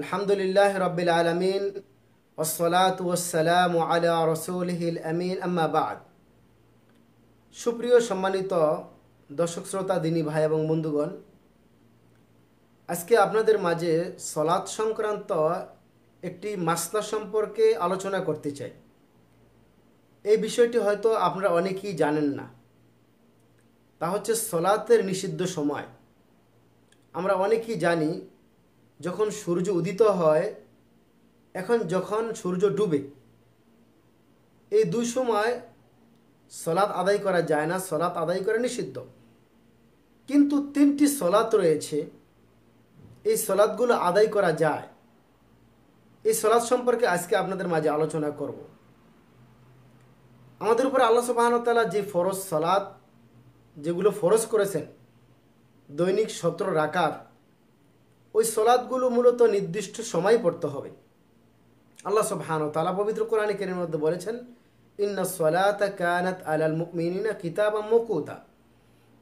আলহামদুলিল্লাহ রবিল আলমিন ওসলাতাম আলা আলা হিল আমিন আম্মাবাদ সুপ্রিয় সম্মানিত দর্শক শ্রোতা দিনী ভাই এবং বন্ধুগণ আজকে আপনাদের মাঝে সলাৎ সংক্রান্ত একটি মাসলা সম্পর্কে আলোচনা করতে চাই এই বিষয়টি হয়তো আপনারা অনেকেই জানেন না তা হচ্ছে সলাতের নিষিদ্ধ সময় আমরা অনেকেই জানি যখন সূর্য উদিত হয় এখন যখন সূর্য ডুবে এই দুই সময় সলাৎ আদায় করা যায় না সলাৎ আদায় করা নিষিদ্ধ কিন্তু তিনটি সলাৎ রয়েছে এই সলাৎগুলো আদায় করা যায় এই সলাৎ সম্পর্কে আজকে আপনাদের মাঝে আলোচনা করব আমাদের উপরে আল্লাহ সুবাহতালা যে ফরজ সলাৎ যেগুলো ফরজ করেছেন দৈনিক সত্র রাখার ওই সলাদগুলো মূলত নির্দিষ্ট সময় পড়তে হবে আল্লাহ সবহান তালা পবিত্র কোরআন কেনের মধ্যে বলেছেন ইন্না সলাত কানাত আলাল মিনা কিতাব মকুতা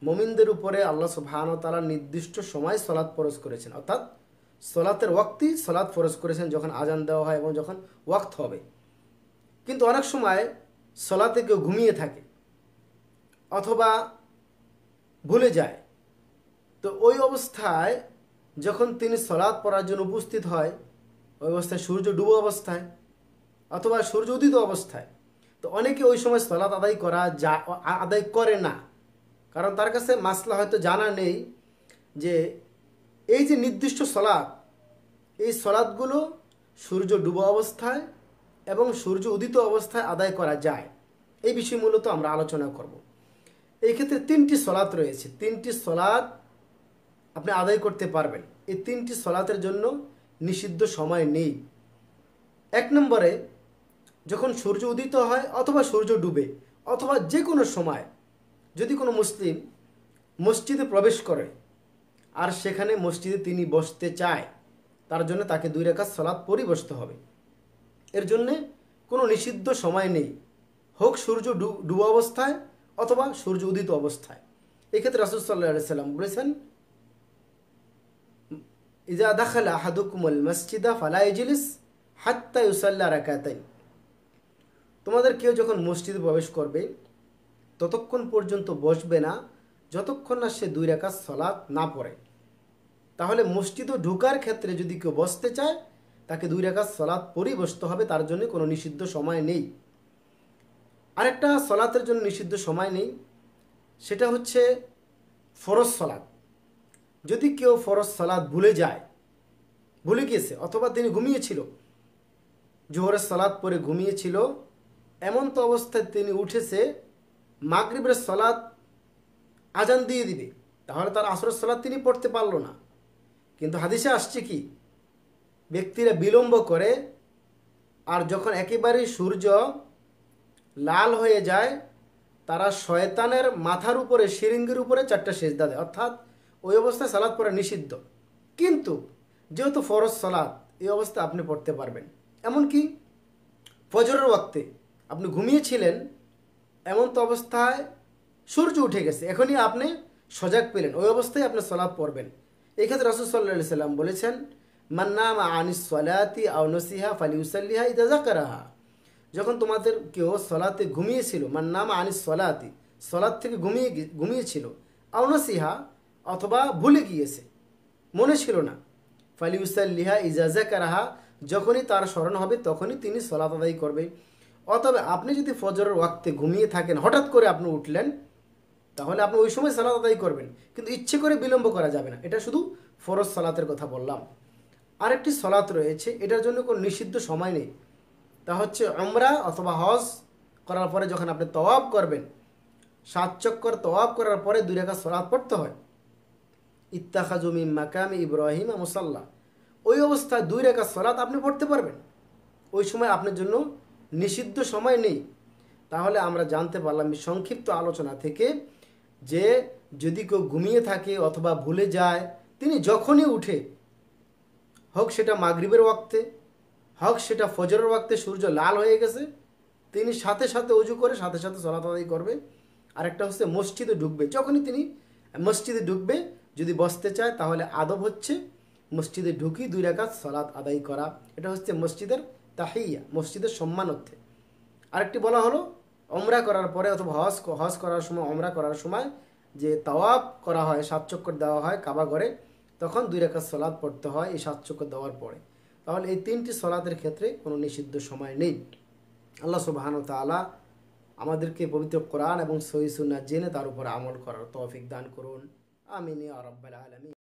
মোমিনদের উপরে আল্লাহ সুবহান তালা নির্দিষ্ট সময় সলাৎ ফরজ করেছেন অর্থাৎ সলাতের ওয়াক্তি সলাৎ ফরজ করেছেন যখন আজান দেওয়া হয় এবং যখন ওয়াক্ত হবে কিন্তু অনেক সময় সলাতে কেউ ঘুমিয়ে থাকে অথবা ভুলে যায় তো ওই অবস্থায় যখন তিনি সলাদ পড়ার জন্য উপস্থিত হয় ওই অবস্থায় সূর্য ডুবো অবস্থায় অথবা সূর্য উদিত অবস্থায় তো অনেকে ওই সময় সলাৎ আদায় করা যা আদায় করে না কারণ তার কাছে মাসলা হয়তো জানা নেই যে এই যে নির্দিষ্ট সলাৎ এই সলাৎগুলো সূর্য ডুবো অবস্থায় এবং সূর্য উদিত অবস্থায় আদায় করা যায় এই বিষয়ে মূলত আমরা আলোচনা করব এই ক্ষেত্রে তিনটি সলাৎ রয়েছে তিনটি সলাৎ আপনি আদায় করতে পারবেন এই তিনটি সলাতের জন্য নিষিদ্ধ সময় নেই এক নম্বরে যখন সূর্য উদিত হয় অথবা সূর্য ডুবে অথবা যে কোনো সময় যদি কোনো মুসলিম মসজিদে প্রবেশ করে আর সেখানে মসজিদে তিনি বসতে চায় তার জন্য তাকে দুই রেখা সলাদ পরিবসতে হবে এর জন্যে কোনো নিষিদ্ধ সময় নেই হোক সূর্য ডুবো অবস্থায় অথবা সূর্য উদিত অবস্থায় এক্ষেত্রে রাসুল সাল্লাহ সাল্লাম বলেছেন ইজা দাখাল আহাদুকুমুল মসজিদা ফালা ইজলিস হাত্তা ইউসাল্লা তোমাদের কেউ যখন মসজিদে প্রবেশ করবে ততক্ষণ পর্যন্ত বসবে না যতক্ষণ না সে দুই রেখা সলাদ না পড়ে তাহলে মসজিদও ঢোকার ক্ষেত্রে যদি কেউ বসতে চায় তাকে দুই রেখা সলাদ পরেই বসতে হবে তার জন্য কোনো নিষিদ্ধ সময় নেই আরেকটা সলাতের জন্য নিষিদ্ধ সময় নেই সেটা হচ্ছে ফরজ সলাদ যদি কেউ ফরজ সালাদ ভুলে যায় ভুলে গিয়েছে অথবা তিনি ঘুমিয়েছিল জোহরের সালাদ পরে ঘুমিয়েছিল এমন তো অবস্থায় তিনি উঠেছে মাগরিবের সলাদ আজান দিয়ে দিবে তাহলে তার আসরের সলাদ তিনি পড়তে পারল না কিন্তু হাদিসে আসছে কি ব্যক্তিরা বিলম্ব করে আর যখন একেবারেই সূর্য লাল হয়ে যায় তারা শয়তানের মাথার উপরে শিরিঙ্গির উপরে চারটা সেজদা দেয় অর্থাৎ ওই অবস্থায় সালাদ পড়া নিষিদ্ধ কিন্তু যেহেতু ফরজ সালাদ এই অবস্থা আপনি পড়তে পারবেন এমনকি ফজরের ওয়াক্তে আপনি ঘুমিয়েছিলেন এমন তো অবস্থায় সূর্য উঠে গেছে এখনই আপনি সজাগ পেলেন ওই অবস্থায় আপনি সলাপ পড়বেন এক্ষেত্রে রাসুল সাল্লাহ সাল্লাম বলেছেন মান্নাম আনিস সলাতি আউনসিহা ফালিউসাল্লিহা কারাহা যখন তোমাদের কেউ সলাতে ঘুমিয়েছিল মান্নাম আনিস সলাতি সলাদ থেকে ঘুমিয়ে ঘুমিয়েছিল আউনসিহা অথবা ভুলে গিয়েছে মনে ছিল না ফালিউসাল্লিহা ইজাজা কারাহা যখনই তার স্মরণ হবে তখনই তিনি সলাত আদায় করবে অতবে আপনি যদি ফজরের ওয়াক্তে ঘুমিয়ে থাকেন হঠাৎ করে আপনি উঠলেন তাহলে আপনি ওই সময় সালাত আদায় করবেন কিন্তু ইচ্ছে করে বিলম্ব করা যাবে না এটা শুধু ফরজ সালাতের কথা বললাম আরেকটি সলাত রয়েছে এটার জন্য কোনো নিষিদ্ধ সময় নেই তা হচ্ছে আমরা অথবা হজ করার পরে যখন আপনি তওয়াব করবেন সাত চক্কর তওয়াব করার পরে দুই রেখা সলাদ পড়তে হয় ইত্তাখাজুমি মাকামি ইব্রাহিম মুসাল্লা ওই অবস্থায় দুই রেখা সলাৎ আপনি পড়তে পারবেন ওই সময় আপনার জন্য নিষিদ্ধ সময় নেই তাহলে আমরা জানতে পারলাম সংক্ষিপ্ত আলোচনা থেকে যে যদি কেউ ঘুমিয়ে থাকে অথবা ভুলে যায় তিনি যখনই উঠে হোক সেটা মাগরীবের ওয়াক্তে হোক সেটা ফজরের ওয়াক্তে সূর্য লাল হয়ে গেছে তিনি সাথে সাথে অজু করে সাথে সাথে সলাত আদায় করবে আরেকটা হচ্ছে মসজিদে ঢুকবে যখনই তিনি মসজিদে ঢুকবে যদি বসতে চায় তাহলে আদব হচ্ছে মসজিদে ঢুকি দুই রাকাত সলাদ আদায় করা এটা হচ্ছে মসজিদের তাহাইয়া মসজিদের সম্মানার্থে আরেকটি বলা হলো অমরা করার পরে অথবা হজ হজ করার সময় অমরা করার সময় যে তাওয়াব করা হয় সাত চক্কর দেওয়া হয় কাবা করে তখন দুই রেখা সলাদ পড়তে হয় এই সাত চক্কর দেওয়ার পরে তাহলে এই তিনটি সলাদের ক্ষেত্রে কোনো নিষিদ্ধ সময় নেই আল্লাহ সুবাহান তালা আমাদেরকে পবিত্র কোরআন এবং সহিসুন্না জেনে তার উপর আমল করার তৌফিক দান করুন آمين يا رب العالمين